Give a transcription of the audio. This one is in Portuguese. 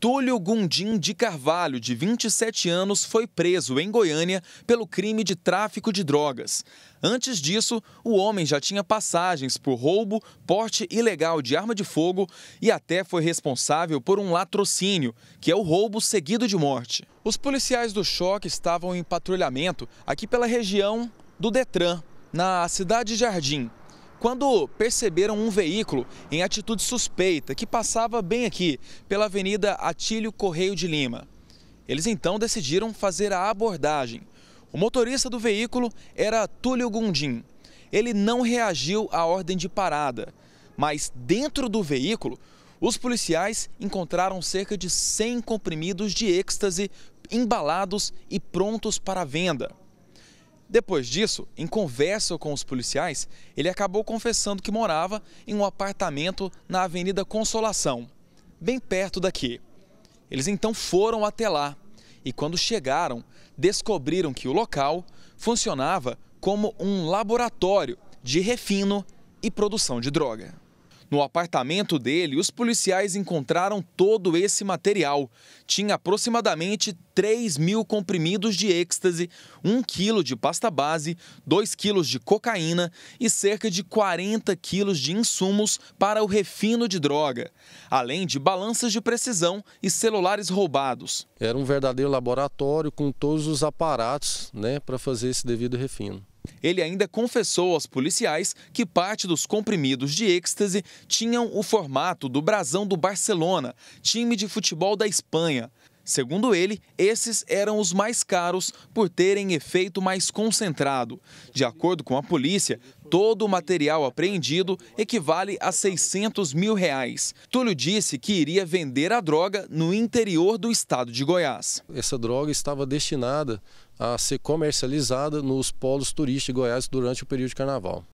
Túlio Gundim de Carvalho, de 27 anos, foi preso em Goiânia pelo crime de tráfico de drogas. Antes disso, o homem já tinha passagens por roubo, porte ilegal de arma de fogo e até foi responsável por um latrocínio, que é o roubo seguido de morte. Os policiais do choque estavam em patrulhamento aqui pela região do Detran, na cidade Jardim quando perceberam um veículo em atitude suspeita que passava bem aqui, pela Avenida Atílio Correio de Lima. Eles então decidiram fazer a abordagem. O motorista do veículo era Túlio Gundim. Ele não reagiu à ordem de parada, mas dentro do veículo, os policiais encontraram cerca de 100 comprimidos de êxtase embalados e prontos para venda. Depois disso, em conversa com os policiais, ele acabou confessando que morava em um apartamento na Avenida Consolação, bem perto daqui. Eles então foram até lá e, quando chegaram, descobriram que o local funcionava como um laboratório de refino e produção de droga. No apartamento dele, os policiais encontraram todo esse material. Tinha aproximadamente 3 mil comprimidos de êxtase, 1 quilo de pasta base, 2 quilos de cocaína e cerca de 40 quilos de insumos para o refino de droga, além de balanças de precisão e celulares roubados. Era um verdadeiro laboratório com todos os aparatos né, para fazer esse devido refino. Ele ainda confessou aos policiais que parte dos comprimidos de êxtase tinham o formato do brasão do Barcelona, time de futebol da Espanha. Segundo ele, esses eram os mais caros por terem efeito mais concentrado. De acordo com a polícia, todo o material apreendido equivale a 600 mil reais. Túlio disse que iria vender a droga no interior do estado de Goiás. Essa droga estava destinada a ser comercializada nos polos turísticos de Goiás durante o período de carnaval.